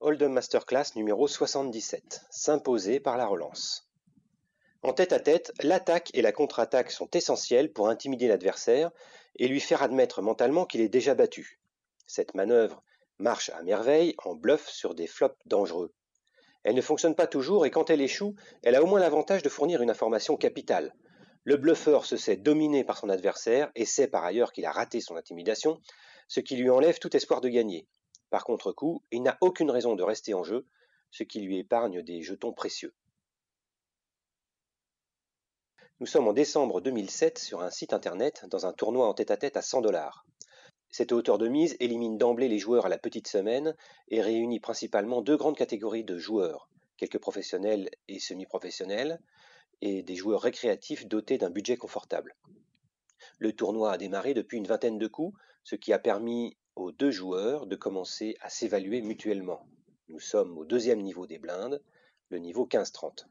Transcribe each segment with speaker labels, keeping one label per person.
Speaker 1: Hold'em Masterclass numéro 77, s'imposer par la relance. En tête-à-tête, l'attaque et la contre-attaque sont essentielles pour intimider l'adversaire et lui faire admettre mentalement qu'il est déjà battu. Cette manœuvre marche à merveille en bluff sur des flops dangereux. Elle ne fonctionne pas toujours et quand elle échoue, elle a au moins l'avantage de fournir une information capitale. Le bluffeur se sait dominé par son adversaire et sait par ailleurs qu'il a raté son intimidation, ce qui lui enlève tout espoir de gagner. Par contre-coup, il n'a aucune raison de rester en jeu, ce qui lui épargne des jetons précieux. Nous sommes en décembre 2007 sur un site internet dans un tournoi en tête-à-tête -à, 100 dollars. Cette hauteur de mise élimine d'emblée les joueurs à la petite semaine et réunit principalement deux grandes catégories de joueurs, quelques professionnels et semi-professionnels, et des joueurs récréatifs dotés d'un budget confortable. Le tournoi a démarré depuis une vingtaine de coups, ce qui a permis aux deux joueurs de commencer à s'évaluer mutuellement. Nous sommes au deuxième niveau des blindes, le niveau 15-30.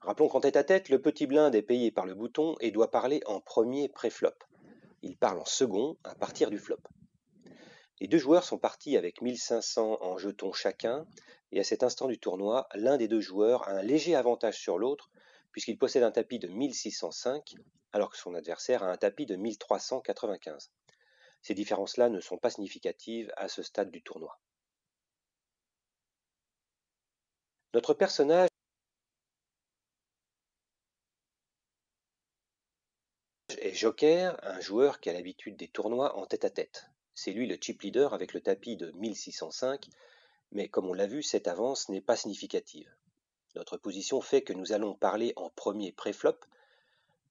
Speaker 1: Rappelons qu'en tête-à-tête, le petit blind est payé par le bouton et doit parler en premier pré-flop. Il parle en second à partir du flop. Les deux joueurs sont partis avec 1500 en jetons chacun, et à cet instant du tournoi, l'un des deux joueurs a un léger avantage sur l'autre, puisqu'il possède un tapis de 1605, alors que son adversaire a un tapis de 1395. Ces différences-là ne sont pas significatives à ce stade du tournoi. Notre personnage est Joker, un joueur qui a l'habitude des tournois en tête-à-tête. C'est lui le chip leader avec le tapis de 1605, mais comme on l'a vu, cette avance n'est pas significative. Notre position fait que nous allons parler en premier pré-flop,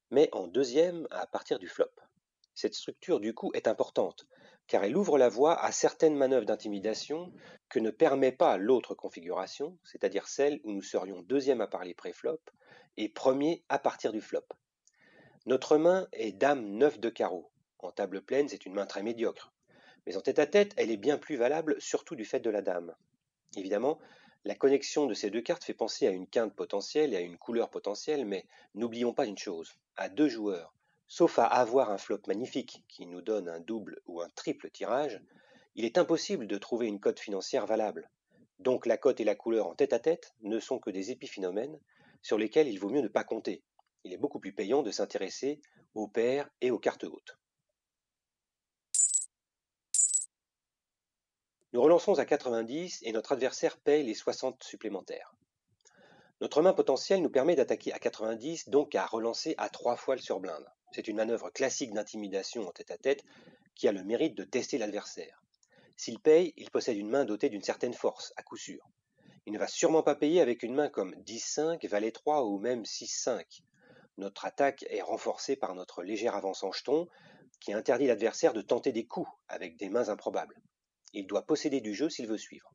Speaker 1: mais en deuxième à partir du flop. Cette structure du coup est importante, car elle ouvre la voie à certaines manœuvres d'intimidation que ne permet pas l'autre configuration, c'est-à-dire celle où nous serions deuxième à parler préflop et premier à partir du flop. Notre main est dame 9 de carreau. En table pleine, c'est une main très médiocre. Mais en tête à -tête, elle est bien plus valable, surtout du fait de la dame. Évidemment, la connexion de ces deux cartes fait penser à une quinte potentielle et à une couleur potentielle, mais n'oublions pas une chose, à deux joueurs, Sauf à avoir un flop magnifique qui nous donne un double ou un triple tirage, il est impossible de trouver une cote financière valable. Donc la cote et la couleur en tête-à-tête ne sont que des épiphénomènes sur lesquels il vaut mieux ne pas compter. Il est beaucoup plus payant de s'intéresser aux paires et aux cartes hautes. Nous relançons à 90 et notre adversaire paye les 60 supplémentaires. Notre main potentielle nous permet d'attaquer à 90, donc à relancer à 3 fois le surblinde. C'est une manœuvre classique d'intimidation en tête-à-tête qui a le mérite de tester l'adversaire. S'il paye, il possède une main dotée d'une certaine force, à coup sûr. Il ne va sûrement pas payer avec une main comme 10-5, valet 3 ou même 6-5. Notre attaque est renforcée par notre légère avance en jeton qui interdit l'adversaire de tenter des coups avec des mains improbables. Il doit posséder du jeu s'il veut suivre.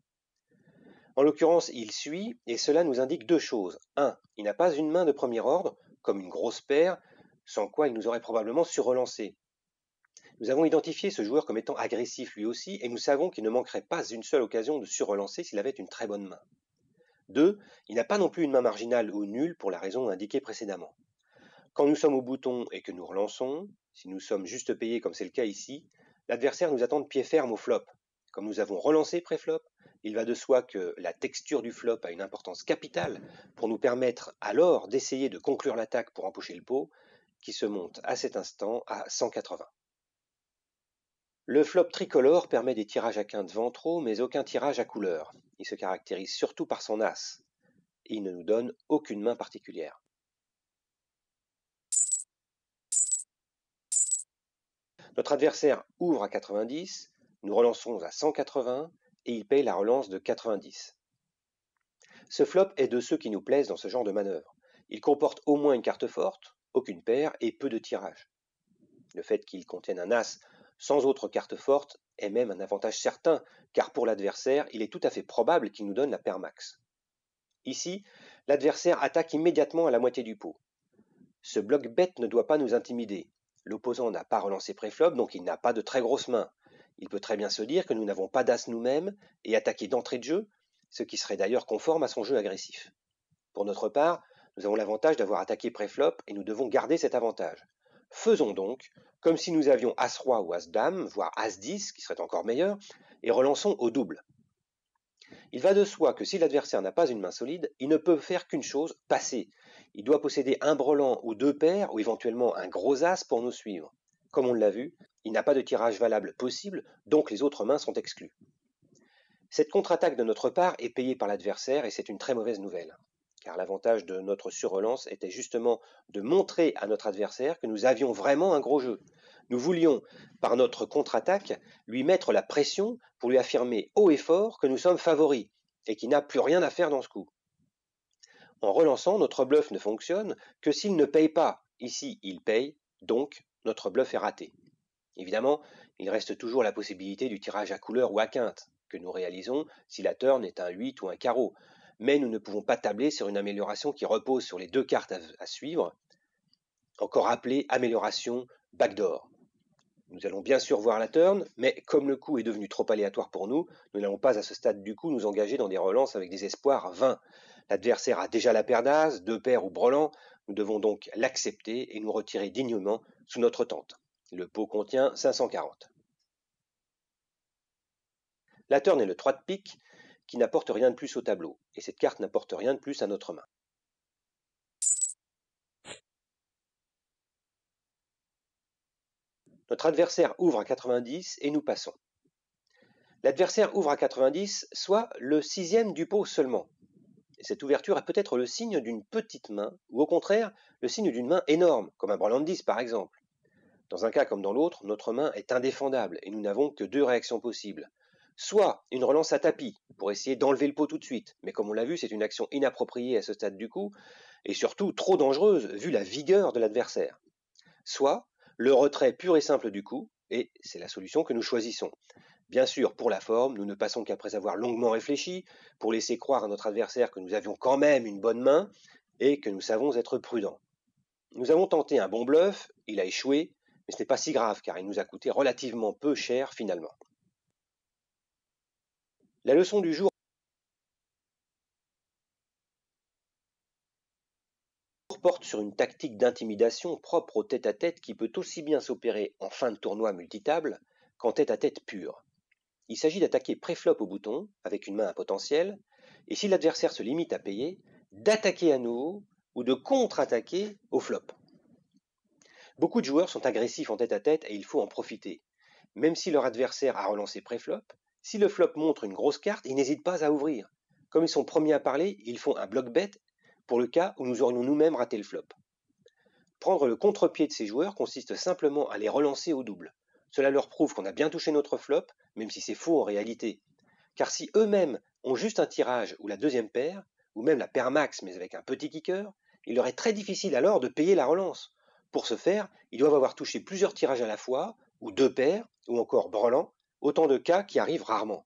Speaker 1: En l'occurrence, il suit, et cela nous indique deux choses. 1. Il n'a pas une main de premier ordre, comme une grosse paire, sans quoi il nous aurait probablement surrelancé. Nous avons identifié ce joueur comme étant agressif lui aussi, et nous savons qu'il ne manquerait pas une seule occasion de surrelancer s'il avait une très bonne main. 2. Il n'a pas non plus une main marginale ou nulle pour la raison indiquée précédemment. Quand nous sommes au bouton et que nous relançons, si nous sommes juste payés comme c'est le cas ici, l'adversaire nous attend de pied ferme au flop. Comme nous avons relancé pré-flop, il va de soi que la texture du flop a une importance capitale pour nous permettre alors d'essayer de conclure l'attaque pour empocher le pot, qui se monte à cet instant à 180. Le flop tricolore permet des tirages à quinte ventraux, mais aucun tirage à couleur. Il se caractérise surtout par son as, il ne nous donne aucune main particulière. Notre adversaire ouvre à 90, nous relançons à 180, et il paye la relance de 90. Ce flop est de ceux qui nous plaisent dans ce genre de manœuvre. Il comporte au moins une carte forte, aucune paire et peu de tirages. Le fait qu'il contienne un As sans autre carte forte est même un avantage certain, car pour l'adversaire, il est tout à fait probable qu'il nous donne la paire max. Ici, l'adversaire attaque immédiatement à la moitié du pot. Ce bloc bête ne doit pas nous intimider. L'opposant n'a pas relancé préflop, donc il n'a pas de très grosses mains. Il peut très bien se dire que nous n'avons pas d'as nous-mêmes et attaquer d'entrée de jeu, ce qui serait d'ailleurs conforme à son jeu agressif. Pour notre part, nous avons l'avantage d'avoir attaqué préflop et nous devons garder cet avantage. Faisons donc comme si nous avions As-Roi ou As-Dame, voire As-10, qui serait encore meilleur, et relançons au double. Il va de soi que si l'adversaire n'a pas une main solide, il ne peut faire qu'une chose, passer. Il doit posséder un brelan ou deux paires, ou éventuellement un gros As pour nous suivre. Comme on l'a vu, il n'a pas de tirage valable possible, donc les autres mains sont exclues. Cette contre-attaque de notre part est payée par l'adversaire et c'est une très mauvaise nouvelle car l'avantage de notre surrelance était justement de montrer à notre adversaire que nous avions vraiment un gros jeu. Nous voulions, par notre contre-attaque, lui mettre la pression pour lui affirmer haut et fort que nous sommes favoris et qu'il n'a plus rien à faire dans ce coup. En relançant, notre bluff ne fonctionne que s'il ne paye pas. Ici, il paye, donc notre bluff est raté. Évidemment, il reste toujours la possibilité du tirage à couleur ou à quinte que nous réalisons si la turn est un 8 ou un carreau, mais nous ne pouvons pas tabler sur une amélioration qui repose sur les deux cartes à, suivre, encore appelée amélioration backdoor. Nous allons bien sûr voir la turn, mais comme le coup est devenu trop aléatoire pour nous, nous n'allons pas à ce stade du coup nous engager dans des relances avec des espoirs vains. L'adversaire a déjà la paire d'as, deux paires ou brelan, nous devons donc l'accepter et nous retirer dignement sous notre tente. Le pot contient 540. La turn est le 3 de pique, qui n'apporte rien de plus au tableau, et cette carte n'apporte rien de plus à notre main. Notre adversaire ouvre à 90 et nous passons. L'adversaire ouvre à 90, soit le sixième du pot seulement. Cette ouverture est peut-être le signe d'une petite main, ou au contraire, le signe d'une main énorme, comme un branlant 10 par exemple. Dans un cas comme dans l'autre, notre main est indéfendable et nous n'avons que deux réactions possibles soit une relance à tapis pour essayer d'enlever le pot tout de suite, mais comme on l'a vu, c'est une action inappropriée à ce stade du coup, et surtout trop dangereuse vu la vigueur de l'adversaire. Soit le retrait pur et simple du coup, et c'est la solution que nous choisissons. Bien sûr, pour la forme, nous ne passons qu'après avoir longuement réfléchi, pour laisser croire à notre adversaire que nous avions quand même une bonne main, et que nous savons être prudents. Nous avons tenté un bon bluff, il a échoué, mais ce n'est pas si grave car il nous a coûté relativement peu cher finalement. La leçon du jour porte sur une tactique d'intimidation propre au tête-à-tête qui peut aussi bien s'opérer en fin de tournoi multitable qu'en tête-à-tête pure. Il s'agit d'attaquer préflop au bouton avec une main à potentiel, et si l'adversaire se limite à payer, d'attaquer à nouveau ou de contre-attaquer au flop. Beaucoup de joueurs sont agressifs en tête-à-tête -tête et il faut en profiter. Même si leur adversaire a relancé préflop, si le flop montre une grosse carte, ils n'hésitent pas à ouvrir. Comme ils sont premiers à parler, ils font un bloc bet pour le cas où nous aurions nous-mêmes raté le flop. Prendre le contre-pied de ces joueurs consiste simplement à les relancer au double. Cela leur prouve qu'on a bien touché notre flop, même si c'est faux en réalité. Car si eux-mêmes ont juste un tirage ou la deuxième paire, ou même la paire max mais avec un petit kicker, il leur est très difficile alors de payer la relance. Pour ce faire, ils doivent avoir touché plusieurs tirages à la fois, ou deux paires, ou encore brelan, autant de cas qui arrivent rarement.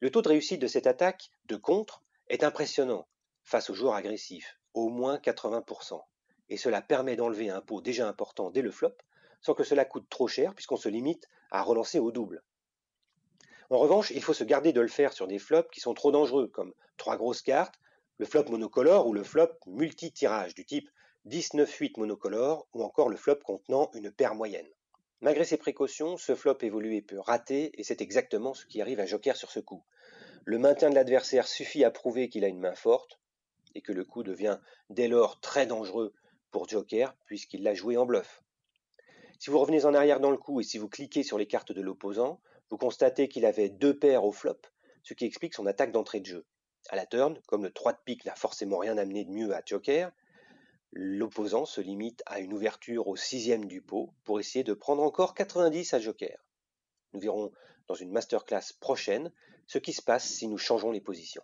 Speaker 1: Le taux de réussite de cette attaque de contre est impressionnant face aux joueurs agressifs, au moins 80%, et cela permet d'enlever un pot déjà important dès le flop sans que cela coûte trop cher puisqu'on se limite à relancer au double. En revanche, il faut se garder de le faire sur des flops qui sont trop dangereux, comme trois grosses cartes, le flop monocolore ou le flop multi-tirage du type 19-8 monocolore ou encore le flop contenant une paire moyenne. Malgré ses précautions, ce flop évolué peut rater et c'est exactement ce qui arrive à Joker sur ce coup. Le maintien de l'adversaire suffit à prouver qu'il a une main forte et que le coup devient dès lors très dangereux pour Joker puisqu'il l'a joué en bluff. Si vous revenez en arrière dans le coup et si vous cliquez sur les cartes de l'opposant, vous constatez qu'il avait deux paires au flop, ce qui explique son attaque d'entrée de jeu. À la turn, comme le 3 de pique n'a forcément rien amené de mieux à Joker, L'opposant se limite à une ouverture au sixième du pot pour essayer de prendre encore 90 à joker. Nous verrons dans une masterclass prochaine ce qui se passe si nous changeons les positions.